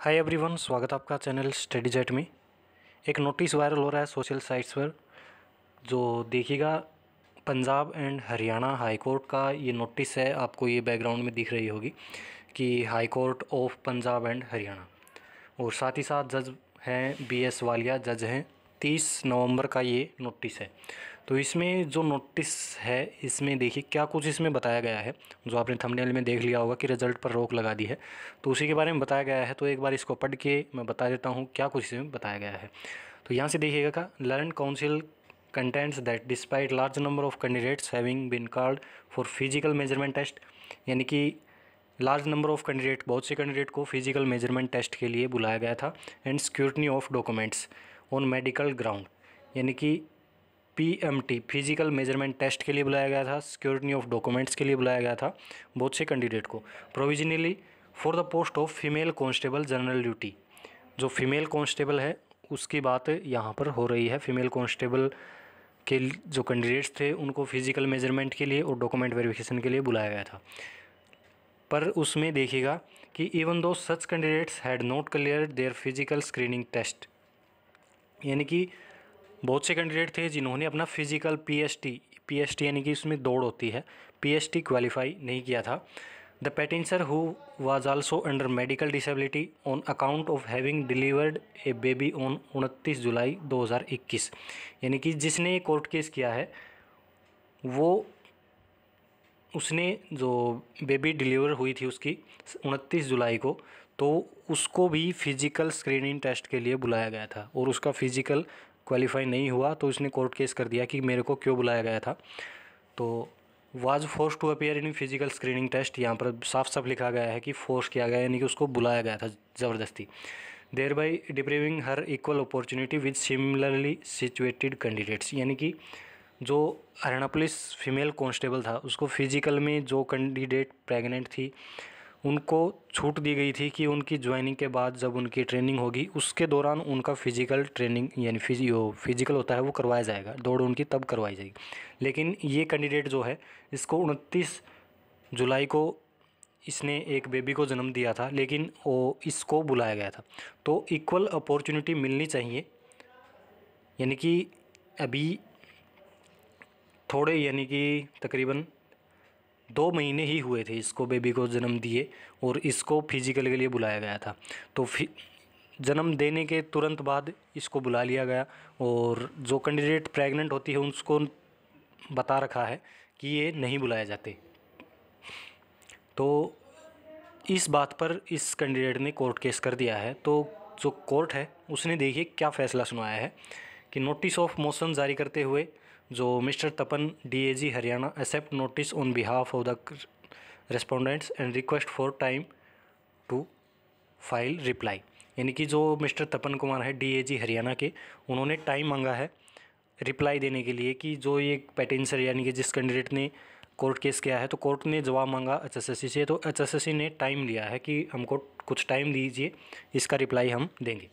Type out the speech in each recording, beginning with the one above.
hi everyone स्वागत आपका channel study jet में एक नोटिस वायरल हो रहा है सोशल साइट्स पर जो देखिएगा Punjab and Haryana high court का ये नोटिस है आपको ये बैकग्राउंड में दिख रही होगी कि high court of Punjab and Haryana और साथ ही साथ जज हैं बी एस वालिया जज हैं तीस नवंबर का ये नोटिस है तो इसमें जो नोटिस है इसमें देखिए क्या कुछ इसमें बताया गया है जो आपने थंबनेल में देख लिया होगा कि रिजल्ट पर रोक लगा दी है तो उसी के बारे में बताया गया है तो एक बार इसको पढ़ के मैं बता देता हूँ क्या कुछ इसमें बताया गया है तो यहाँ से देखिएगा का learned counsel contends that despite large number of candidates having been called for physical measurement test यानी कि लार्ज नंबर ऑफ कैंडिडेट बहुत से कैंडिडेट को फिजिकल मेजरमेंट टेस्ट के लिए बुलाया गया था and scrutiny of documents on medical ground यानी कि पीएमटी फिजिकल मेजरमेंट टेस्ट के लिए बुलाया गया था सिक्योरिटी ऑफ डॉक्यूमेंट्स के लिए बुलाया गया था बहुत से कैंडिडेट को provisionally for the post of female constable general duty जो फीमेल कॉन्स्टेबल है उसकी बात यहाँ पर हो रही है फीमेल कॉन्स्टेबल के जो कैंडिडेट्स थे उनको फिजिकल मेजरमेंट के लिए और डॉक्यूमेंट वेरिफिकेशन के लिए बुलाया गया था पर उसमें देखिएगा कि even though such candidates had not clear their physical screening test यानी कि बहुत से कैंडिडेट थे जिन्होंने अपना फिजिकल पीएसटी पीएसटी यानी कि उसमें दौड़ होती है पीएसटी क्वालिफाई नहीं किया था the petitioner who was also under medical disability on account of having delivered a baby on उनतीस जुलाई 2021 यानी कि जिसने ये कोर्ट केस किया है वो उसने जो बेबी डिलीवर हुई थी उसकी उनतीस जुलाई को तो उसको भी फिज़िकल स्क्रीनिंग टेस्ट के लिए बुलाया गया था और उसका फिज़िकल क्वालिफाई नहीं हुआ तो उसने कोर्ट केस कर दिया कि मेरे को क्यों बुलाया गया था तो was force to appear in physical screening test यहाँ पर साफ साफ लिखा गया है कि फोर्स किया गया यानी कि उसको बुलाया गया था ज़बरदस्ती thereby depriving her equal opportunity with similarly situated candidates यानी कि जो हरियाणा पुलिस फीमेल कॉन्स्टेबल था उसको फिजिकल में जो कैंडिडेट प्रेगनेंट थी उनको छूट दी गई थी कि उनकी ज्वाइनिंग के बाद जब उनकी ट्रेनिंग होगी उसके दौरान उनका फिजिकल ट्रेनिंग यानी फिजियो फिजिकल होता है वो करवाया जाएगा दौड़ उनकी तब करवाई जाएगी लेकिन ये कैंडिडेट जो है इसको उनतीस जुलाई को इसने एक बेबी को जन्म दिया था लेकिन वो इसको बुलाया गया था तो इक्वल अपॉर्चुनिटी मिलनी चाहिए यानी कि अभी थोड़े यानी कि तकरीबन दो महीने ही हुए थे इसको बेबी को जन्म दिए और इसको फिजिकल के लिए बुलाया गया था तो जन्म देने के तुरंत बाद इसको बुला लिया गया और जो कैंडिडेट प्रेग्नेंट होती है उसको बता रखा है कि ये नहीं बुलाए जाते तो इस बात पर इस कैंडिडेट ने कोर्ट केस कर दिया है तो जो कोर्ट है उसने देखिए क्या फ़ैसला सुनाया है कि नोटिस ऑफ मोशन जारी करते हुए जो mister Tapan DAG Haryana accept notice on behalf of the respondents and request for time to file reply यानी कि जो मिस्टर तपन कुमार है डीएजी हरियाणा के उन्होंने टाइम मांगा है रिप्लाई देने के लिए कि जो ये पेटेंसर यानी कि जिस कैंडिडेट ने कोर्ट केस किया है तो कोर्ट ने जवाब मांगा एच से तो एच ने टाइम लिया है कि हमको कुछ टाइम दीजिए इसका रिप्लाई हम देंगे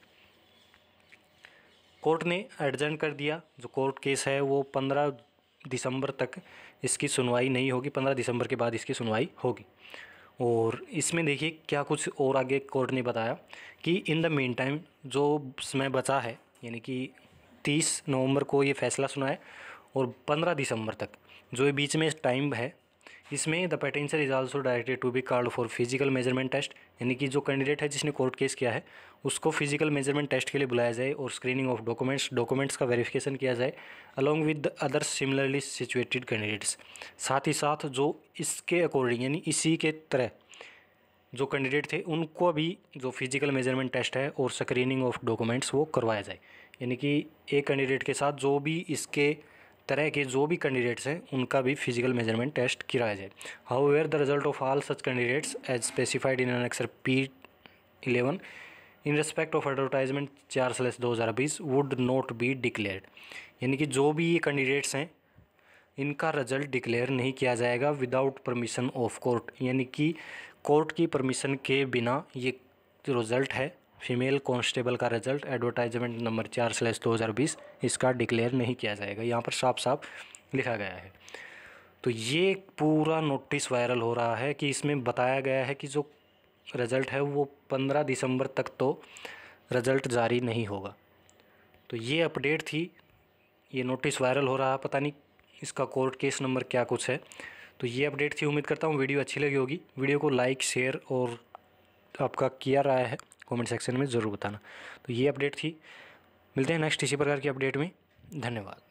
कोर्ट ने एडजर्न कर दिया जो कोर्ट केस है वो पंद्रह दिसंबर तक इसकी सुनवाई नहीं होगी पंद्रह दिसंबर के बाद इसकी सुनवाई होगी और इसमें देखिए क्या कुछ और आगे कोर्ट ने बताया कि इन द मेन टाइम जो समय बचा है यानी कि तीस नवंबर को ये फैसला सुना है और पंद्रह दिसंबर तक जो बीच में टाइम है इसमें the petitioner is also directed to be called for physical measurement test यानी कि जो कैंडिडेट है जिसने कोर्ट केस किया है उसको फिजिकल मेजरमेंट टेस्ट के लिए बुलाया जाए और स्क्रीनिंग ऑफ डॉक्यूमेंट्स डॉक्यूमेंट्स का वेरिफिकेशन किया जाए along with other similarly situated candidates साथ ही साथ जो इसके अकॉर्डिंग यानी इसी के तरह जो कैंडिडेट थे उनको भी जो फिजिकल मेजरमेंट टेस्ट है और स्क्रीनिंग ऑफ डॉक्यूमेंट्स वो करवाया जाए यानी कि एक कैंडिडेट के साथ जो भी इसके तरह के जो भी कैंडिडेट्स हैं उनका भी फिजिकल मेजरमेंट टेस्ट कराया जाए however the result of all such candidates as specified in annexure P eleven in respect of advertisement चार सलेस दो हज़ार बीस वुड नॉट बी डिक्लेयर्ड यानी कि जो भी ये कैंडिडेट्स हैं इनका रिजल्ट डिक्लेयर नहीं किया जाएगा विदाउट परमिशन ऑफ कोर्ट यानी कि कोर्ट की परमिशन के बिना ये रिज़ल्ट है फीमेल कांस्टेबल का रिजल्ट एडवर्टाइजमेंट नंबर चार स्लैस दो हज़ार बीस इसका डिक्लेयर नहीं किया जाएगा यहाँ पर साफ साफ लिखा गया है तो ये पूरा नोटिस वायरल हो रहा है कि इसमें बताया गया है कि जो रिज़ल्ट है वो पंद्रह दिसंबर तक तो रिज़ल्ट जारी नहीं होगा तो ये अपडेट थी ये नोटिस वायरल हो रहा है पता नहीं इसका कोर्ट केस नंबर क्या कुछ है तो ये अपडेट थी उम्मीद करता हूँ वीडियो अच्छी लगी होगी वीडियो को लाइक शेयर और आपका किया रहा है कमेंट सेक्शन में ज़रूर बताना तो ये अपडेट थी मिलते हैं नेक्स्ट इसी प्रकार की अपडेट में धन्यवाद